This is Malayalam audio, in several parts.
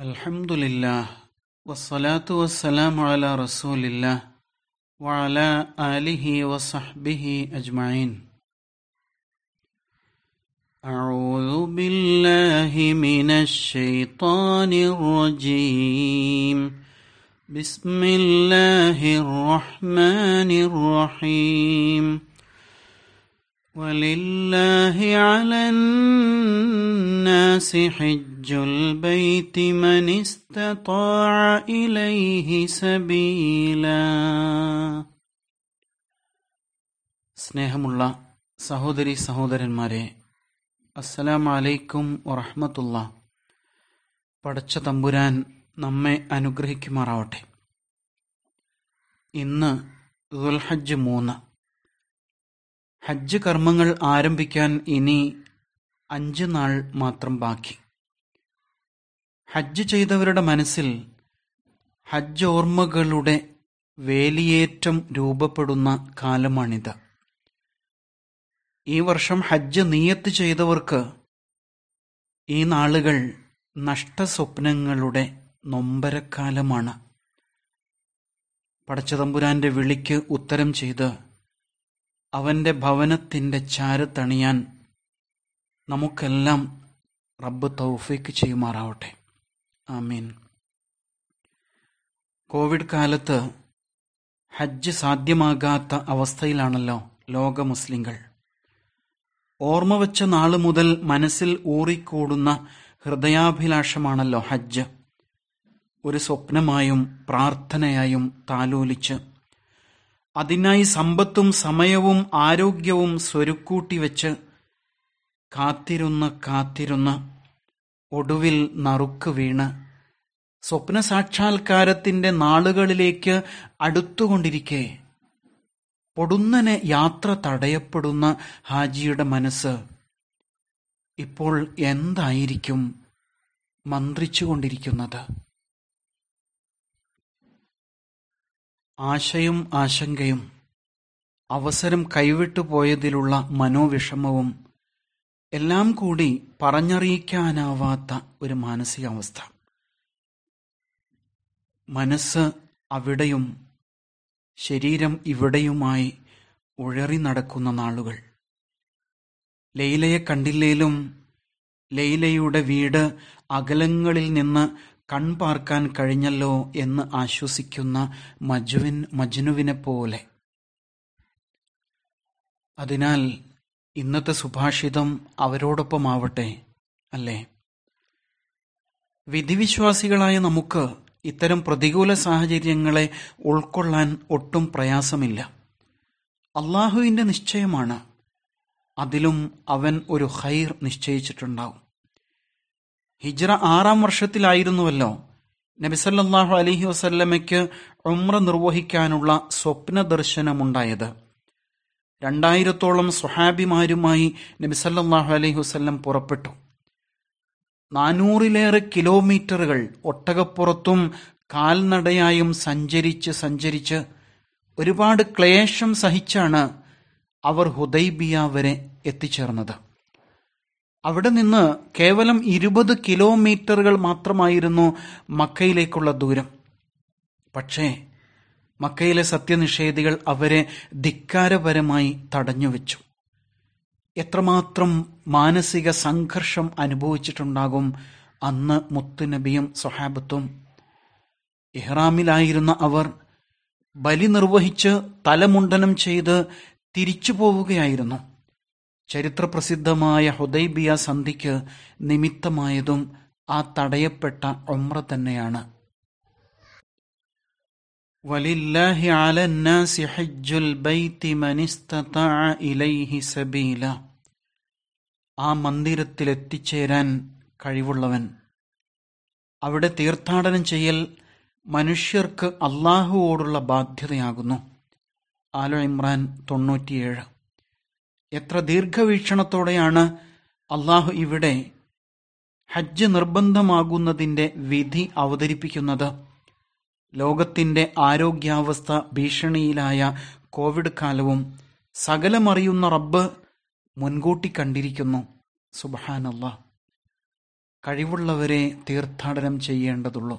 الحمد لله والصلاة والسلام على رسول الله وعلى آله وصحبه أجمعين أعوذ بالله من الشيطان الرجيم بسم الله الرحمن الرحيم ولله على الناس حج البيت من استطاع إليه سبيلا സ്നേഹമുള്ള സഹോദരി സഹോദരന്മാരെ അസ്സലാമു അലൈക്കും വറഹമത്തുള്ള പടച്ച തമ്പുരാൻ നമ്മെ അനുഗ്രഹിക്കുമാറാവട്ടെ ഇന്ന് ദുൽഹജ്ജ് മൂന്ന് ഹജ്ജ് കർമ്മങ്ങൾ ആരംഭിക്കാൻ ഇനി അഞ്ച് നാൾ മാത്രം ബാക്കി ഹജ്ജ് ചെയ്തവരുടെ മനസ്സിൽ ഹജ്ജ് ഓർമ്മകളുടെ വേലിയേറ്റം രൂപപ്പെടുന്ന കാലമാണിത് ഈ വർഷം ഹജ്ജ് നീയത്ത് ചെയ്തവർക്ക് ഈ നാളുകൾ നഷ്ടസ്വപ്നങ്ങളുടെ നൊമ്പരക്കാലമാണ് പടച്ചതമ്പുരാന്റെ വിളിക്ക് ഉത്തരം ചെയ്ത് അവന്റെ ഭവനത്തിന്റെ ചാരത്തണിയാൻ നമുക്കെല്ലാം റബ്ബ് തൗഫിക്ക് ചെയ്യുമാറാവട്ടെ ആമീൻ കോവിഡ് കാലത്ത് ഹജ്ജ് സാധ്യമാകാത്ത അവസ്ഥയിലാണല്ലോ ലോക മുസ്ലിങ്ങൾ ഓർമ്മ വെച്ച നാള് മുതൽ മനസ്സിൽ ഊറിക്കൂടുന്ന ഹൃദയാഭിലാഷമാണല്ലോ ഹജ്ജ് ഒരു സ്വപ്നമായും പ്രാർത്ഥനയായും താലോലിച്ച് അതിനായി സമ്പത്തും സമയവും ആരോഗ്യവും സ്വരുക്കൂട്ടി വെച്ച് കാത്തിരുന്ന് കാത്തിരുന്ന് ഒടുവിൽ നറുക്ക് വീണ് സ്വപ്ന സാക്ഷാത്കാരത്തിൻ്റെ നാളുകളിലേക്ക് അടുത്തുകൊണ്ടിരിക്കെ പൊടുന്നനെ യാത്ര തടയപ്പെടുന്ന ഹാജിയുടെ മനസ്സ് ഇപ്പോൾ എന്തായിരിക്കും മന്ത്രിച്ചുകൊണ്ടിരിക്കുന്നത് ആശയും ആശങ്കയും അവസരം കൈവിട്ടു പോയതിലുള്ള മനോവിഷമവും എല്ലാം കൂടി പറഞ്ഞറിയിക്കാനാവാത്ത ഒരു മാനസികാവസ്ഥ മനസ്സ് അവിടെയും ശരീരം ഇവിടെയുമായി ഉഴറി നടക്കുന്ന നാളുകൾ ലൈലയെ കണ്ടില്ലേലും ലൈലയുടെ വീട് അകലങ്ങളിൽ നിന്ന് കൺപാർക്കാൻ കഴിഞ്ഞല്ലോ എന്ന് ആശ്വസിക്കുന്ന മജുവിൻ മജ്നുവിനെ പോലെ അതിനാൽ ഇന്നത്തെ സുഭാഷിതം ആവട്ടെ അല്ലേ വിധിവിശ്വാസികളായ നമുക്ക് ഇത്തരം പ്രതികൂല സാഹചര്യങ്ങളെ ഉൾക്കൊള്ളാൻ ഒട്ടും പ്രയാസമില്ല അള്ളാഹുവിൻ്റെ നിശ്ചയമാണ് അതിലും അവൻ ഒരു ഹൈർ നിശ്ചയിച്ചിട്ടുണ്ടാവും ഹിജ്റ ആറാം വർഷത്തിലായിരുന്നുവല്ലോ നബിസല്ലാഹു അലഹി വസല്ലമയ്ക്ക് ഉമ്ര നിർവഹിക്കാനുള്ള സ്വപ്ന ദർശനമുണ്ടായത് രണ്ടായിരത്തോളം സുഹാബിമാരുമായി നബിസല്ലാഹു അലഹി വസ്ല്ലം പുറപ്പെട്ടു നാനൂറിലേറെ കിലോമീറ്ററുകൾ ഒട്ടകപ്പുറത്തും കാൽനടയായും സഞ്ചരിച്ച് സഞ്ചരിച്ച് ഒരുപാട് ക്ലേശം സഹിച്ചാണ് അവർ ഹുദൈബിയ വരെ എത്തിച്ചേർന്നത് അവിടെ നിന്ന് കേവലം ഇരുപത് കിലോമീറ്ററുകൾ മാത്രമായിരുന്നു മക്കയിലേക്കുള്ള ദൂരം പക്ഷേ മക്കയിലെ സത്യനിഷേധികൾ അവരെ ധിക്കാരപരമായി തടഞ്ഞുവെച്ചു എത്രമാത്രം മാനസിക സംഘർഷം അനുഭവിച്ചിട്ടുണ്ടാകും അന്ന് മുത്തുനബിയും സൊഹാബത്തും ഇഹ്റാമിലായിരുന്ന അവർ ബലി നിർവഹിച്ച് തലമുണ്ടനം ചെയ്ത് തിരിച്ചു പോവുകയായിരുന്നു ചരിത്രപ്രസിദ്ധമായ ഹുദൈബിയ സന്ധിക്ക് നിമിത്തമായതും ആ തടയപ്പെട്ട ഒമ്ര തന്നെയാണ് ആ മന്ദിരത്തിൽ എത്തിച്ചേരാൻ കഴിവുള്ളവൻ അവിടെ തീർത്ഥാടനം ചെയ്യൽ മനുഷ്യർക്ക് അള്ളാഹുവോടുള്ള ബാധ്യതയാകുന്നു ആലോ ഇമ്രാൻ തൊണ്ണൂറ്റിയേഴ് എത്ര ദീർഘവീക്ഷണത്തോടെയാണ് അള്ളാഹു ഇവിടെ ഹജ്ജ് നിർബന്ധമാകുന്നതിന്റെ വിധി അവതരിപ്പിക്കുന്നത് ലോകത്തിന്റെ ആരോഗ്യാവസ്ഥ ഭീഷണിയിലായ കോവിഡ് കാലവും സകലമറിയുന്ന റബ്ബ് മുൻകൂട്ടി കണ്ടിരിക്കുന്നു സുബഹാനല്ല കഴിവുള്ളവരെ തീർത്ഥാടനം ചെയ്യേണ്ടതുള്ളൂ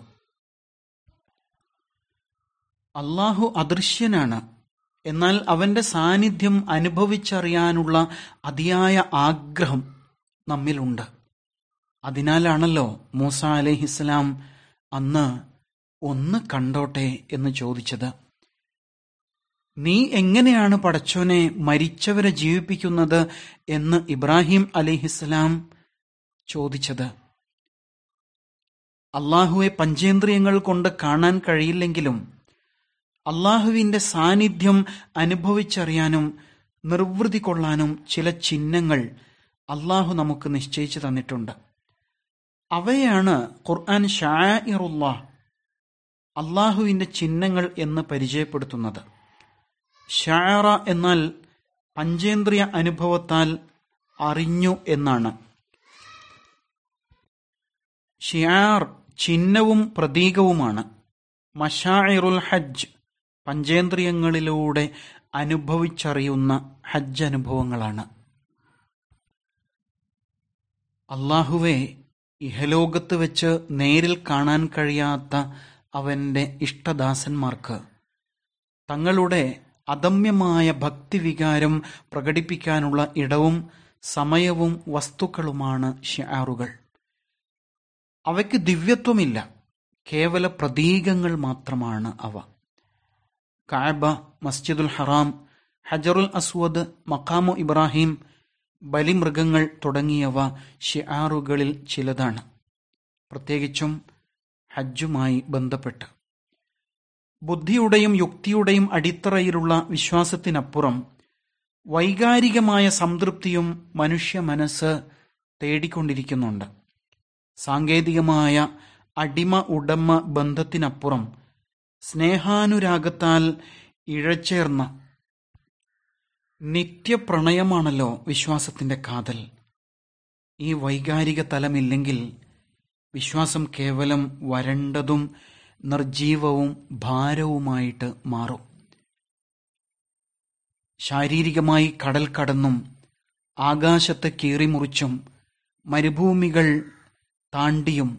അള്ളാഹു അദൃശ്യനാണ് എന്നാൽ അവന്റെ സാന്നിധ്യം അനുഭവിച്ചറിയാനുള്ള അതിയായ ആഗ്രഹം നമ്മിലുണ്ട് അതിനാലാണല്ലോ മൂസ അലഹിസ്ലാം അന്ന് ഒന്ന് കണ്ടോട്ടെ എന്ന് ചോദിച്ചത് നീ എങ്ങനെയാണ് പടച്ചോനെ മരിച്ചവരെ ജീവിപ്പിക്കുന്നത് എന്ന് ഇബ്രാഹിം അലിഹിസ്ലാം ചോദിച്ചത് അള്ളാഹുവെ പഞ്ചേന്ദ്രിയങ്ങൾ കൊണ്ട് കാണാൻ കഴിയില്ലെങ്കിലും അള്ളാഹുവിന്റെ സാന്നിധ്യം അനുഭവിച്ചറിയാനും നിർവൃതി കൊള്ളാനും ചില ചിഹ്നങ്ങൾ അള്ളാഹു നമുക്ക് നിശ്ചയിച്ചു തന്നിട്ടുണ്ട് അവയാണ് ഖുർആൻ ഷായിറുല്ലാ അള്ളാഹുവിന്റെ ചിഹ്നങ്ങൾ എന്ന് പരിചയപ്പെടുത്തുന്നത് ഷാറ എന്നാൽ പഞ്ചേന്ദ്രിയ അനുഭവത്താൽ അറിഞ്ഞു എന്നാണ് ഷിയാർ ചിഹ്നവും പ്രതീകവുമാണ് മഷായിറുൽ ഹജ്ജ് പഞ്ചേന്ദ്രിയങ്ങളിലൂടെ അനുഭവിച്ചറിയുന്ന ഹജ്ജ് അനുഭവങ്ങളാണ് അള്ളാഹുവെ ഇഹലോകത്ത് വെച്ച് നേരിൽ കാണാൻ കഴിയാത്ത അവൻ്റെ ഇഷ്ടദാസന്മാർക്ക് തങ്ങളുടെ അദമ്യമായ ഭക്തിവികാരം പ്രകടിപ്പിക്കാനുള്ള ഇടവും സമയവും വസ്തുക്കളുമാണ് ഷിയാറുകൾ അവയ്ക്ക് ദിവ്യത്വമില്ല കേവല പ്രതീകങ്ങൾ മാത്രമാണ് അവ കഅബ മസ്ജിദുൽ ഹറാം ഹജറുൽ അസ്വദ് മക്കാമു ഇബ്രാഹിം ബലിമൃഗങ്ങൾ തുടങ്ങിയവ ഷിയാറുകളിൽ ചിലതാണ് പ്രത്യേകിച്ചും ഹജ്ജുമായി ബന്ധപ്പെട്ട് ബുദ്ധിയുടെയും യുക്തിയുടെയും അടിത്തറയിലുള്ള വിശ്വാസത്തിനപ്പുറം വൈകാരികമായ സംതൃപ്തിയും മനുഷ്യ മനസ്സ് തേടിക്കൊണ്ടിരിക്കുന്നുണ്ട് സാങ്കേതികമായ അടിമ ഉടമ ബന്ധത്തിനപ്പുറം സ്നേഹാനുരാഗത്താൽ ഇഴച്ചേർന്ന നിത്യപ്രണയമാണല്ലോ വിശ്വാസത്തിൻ്റെ കാതൽ ഈ വൈകാരിക തലമില്ലെങ്കിൽ വിശ്വാസം കേവലം വരണ്ടതും നിർജീവവും ഭാരവുമായിട്ട് മാറും ശാരീരികമായി കടൽ കടന്നും ആകാശത്ത് കീറിമുറിച്ചും മരുഭൂമികൾ താണ്ടിയും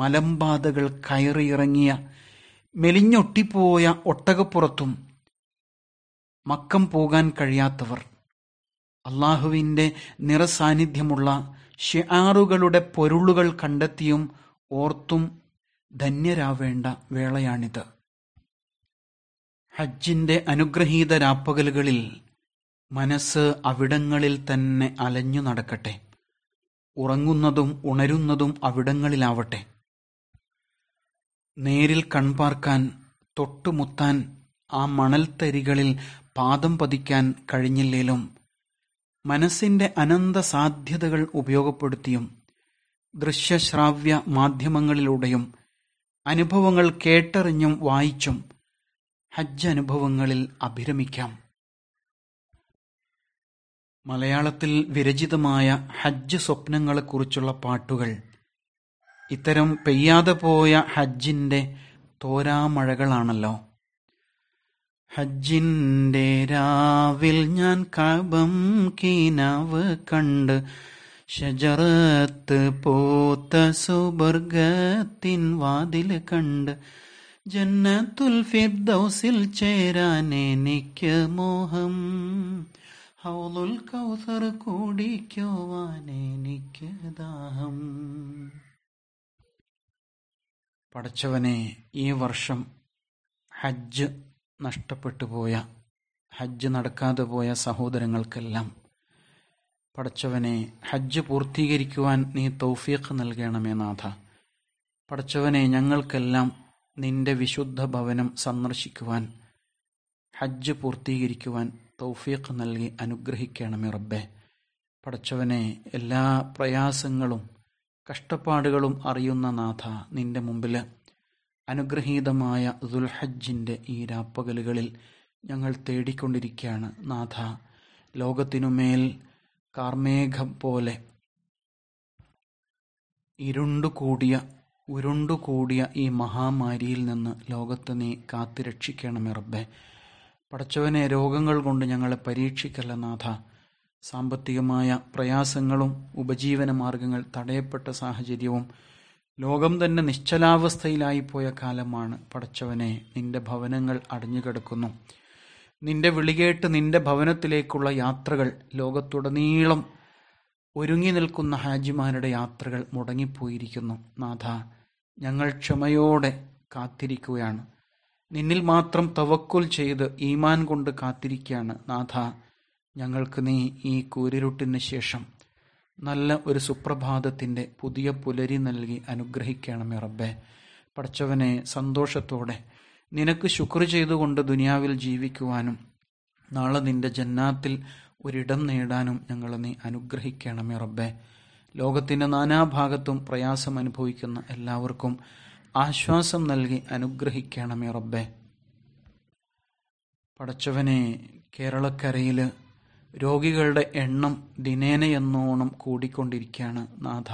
മലമ്പാതകൾ കയറിയിറങ്ങിയ മെലിഞ്ഞൊട്ടിപ്പോയ ഒട്ടകപ്പുറത്തും മക്കം പോകാൻ കഴിയാത്തവർ അള്ളാഹുവിൻ്റെ നിറസാന്നിധ്യമുള്ള ഷിയാറുകളുടെ പൊരുളുകൾ കണ്ടെത്തിയും ഓർത്തും ധന്യരാവേണ്ട വേളയാണിത് ഹജ്ജിൻ്റെ അനുഗ്രഹീത രാപ്പകലുകളിൽ മനസ്സ് അവിടങ്ങളിൽ തന്നെ അലഞ്ഞു നടക്കട്ടെ ഉറങ്ങുന്നതും ഉണരുന്നതും അവിടങ്ങളിലാവട്ടെ നേരിൽ കൺപാർക്കാൻ, തൊട്ടുമുത്താൻ ആ മണൽത്തരികളിൽ പാദം പതിക്കാൻ കഴിഞ്ഞില്ലേലും മനസ്സിന്റെ അനന്ത സാധ്യതകൾ ഉപയോഗപ്പെടുത്തിയും ദൃശ്യശ്രാവ്യ മാധ്യമങ്ങളിലൂടെയും അനുഭവങ്ങൾ കേട്ടറിഞ്ഞും വായിച്ചും ഹജ്ജ് അനുഭവങ്ങളിൽ അഭിരമിക്കാം മലയാളത്തിൽ വിരചിതമായ ഹജ്ജ് സ്വപ്നങ്ങളെക്കുറിച്ചുള്ള പാട്ടുകൾ ഇത്തരം പെയ്യാതെ പോയ ഹജ്ജിൻ്റെ തോരാമഴകളാണല്ലോ ഹജ്ജിൻ്റെ രാവിൽ ഞാൻ കബം കീനാവ് കണ്ട് ഷജറത്ത് പോത്ത സുബർഗത്തിൻ വാതിൽ കണ്ട് ജന്നത്തുൽ ഫിർദൗസിൽ ചേരാൻ എനിക്ക് മോഹം ഹൗലുൽ കൗസർ കൂടിക്കോവാൻ എനിക്ക് ദാഹം പടച്ചവനെ ഈ വർഷം ഹജ്ജ് നഷ്ടപ്പെട്ടു പോയ ഹജ്ജ് നടക്കാതെ പോയ സഹോദരങ്ങൾക്കെല്ലാം പടച്ചവനെ ഹജ്ജ് പൂർത്തീകരിക്കുവാൻ നീ തൗഫീഖ് നൽകണമേ നാഥ പടച്ചവനെ ഞങ്ങൾക്കെല്ലാം നിന്റെ വിശുദ്ധ ഭവനം സന്ദർശിക്കുവാൻ ഹജ്ജ് പൂർത്തീകരിക്കുവാൻ തൗഫീഖ് നൽകി അനുഗ്രഹിക്കണമേ റബ്ബെ പടച്ചവനെ എല്ലാ പ്രയാസങ്ങളും കഷ്ടപ്പാടുകളും അറിയുന്ന നാഥ നിന്റെ മുമ്പിൽ അനുഗ്രഹീതമായ ദുൽഹജ്ജിൻ്റെ ഈ രാപ്പകലുകളിൽ ഞങ്ങൾ തേടിക്കൊണ്ടിരിക്കുകയാണ് നാഥ ലോകത്തിനുമേൽ കാർമേഘം പോലെ ഇരുണ്ടുകൂടിയ ഉരുണ്ടുകൂടിയ ഈ മഹാമാരിയിൽ നിന്ന് ലോകത്തെ നീ കാത്തിരക്ഷിക്കണമേ റബ്ബെ പടച്ചവനെ രോഗങ്ങൾ കൊണ്ട് ഞങ്ങളെ പരീക്ഷിക്കല്ല നാഥ സാമ്പത്തികമായ പ്രയാസങ്ങളും ഉപജീവന മാർഗങ്ങൾ തടയപ്പെട്ട സാഹചര്യവും ലോകം തന്നെ നിശ്ചലാവസ്ഥയിലായിപ്പോയ കാലമാണ് പടച്ചവനെ നിന്റെ ഭവനങ്ങൾ അടഞ്ഞു കിടക്കുന്നു നിന്റെ വിളികേട്ട് നിന്റെ ഭവനത്തിലേക്കുള്ള യാത്രകൾ ലോകത്തുടനീളം ഒരുങ്ങി നിൽക്കുന്ന ഹാജിമാരുടെ യാത്രകൾ മുടങ്ങിപ്പോയിരിക്കുന്നു നാഥ ഞങ്ങൾ ക്ഷമയോടെ കാത്തിരിക്കുകയാണ് നിന്നിൽ മാത്രം തവക്കുൽ ചെയ്ത് ഈമാൻ കൊണ്ട് കാത്തിരിക്കുകയാണ് നാഥ ഞങ്ങൾക്ക് നീ ഈ കൂരിരുട്ടിന് ശേഷം നല്ല ഒരു സുപ്രഭാതത്തിൻ്റെ പുതിയ പുലരി നൽകി അനുഗ്രഹിക്കണം ഇറബെ പഠിച്ചവനെ സന്തോഷത്തോടെ നിനക്ക് ശുക്ർ ചെയ്തുകൊണ്ട് ദുനിയാവിൽ ജീവിക്കുവാനും നാളെ നിന്റെ ജന്നാത്തിൽ ഒരിടം നേടാനും ഞങ്ങൾ നീ അനുഗ്രഹിക്കണം ഇറബെ ലോകത്തിൻ്റെ നാനാഭാഗത്തും പ്രയാസം അനുഭവിക്കുന്ന എല്ലാവർക്കും ആശ്വാസം നൽകി അനുഗ്രഹിക്കണം ഇറബെ പടച്ചവനെ കേരളക്കരയിൽ രോഗികളുടെ എണ്ണം ദിനേനയെന്നോണം കൂടിക്കൊണ്ടിരിക്കുകയാണ് നാഥ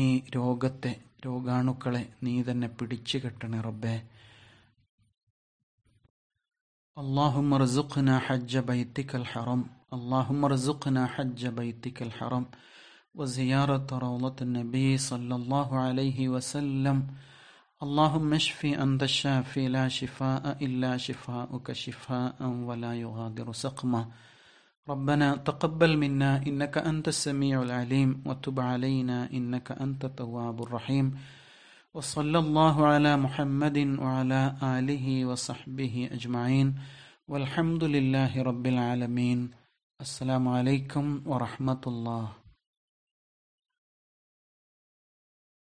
ഈ രോഗത്തെ രോഗാണുക്കളെ നീ തന്നെ പിടിച്ചു കെട്ടണേ റബ്ബെ അള്ളാഹുമർസുഖന ഹജ്ജ ബൈത്തിക്കൽ ഹറം അള്ളാഹുമർസുഖന ഹജ്ജ ബൈത്തിക്കൽ ഹറം وزياره روضه النبي صلى الله عليه وسلم اللهم اشف انت الشافي لا شفاء الا شفاءك شفاء ولا ربنا تقبل منا إنك أنت السميع العليم وتب علينا إنك أنت التواب الرحيم وصلى الله على محمد وعلى آله وصحبه أجمعين والحمد لله رب العالمين السلام عليكم ورحمة الله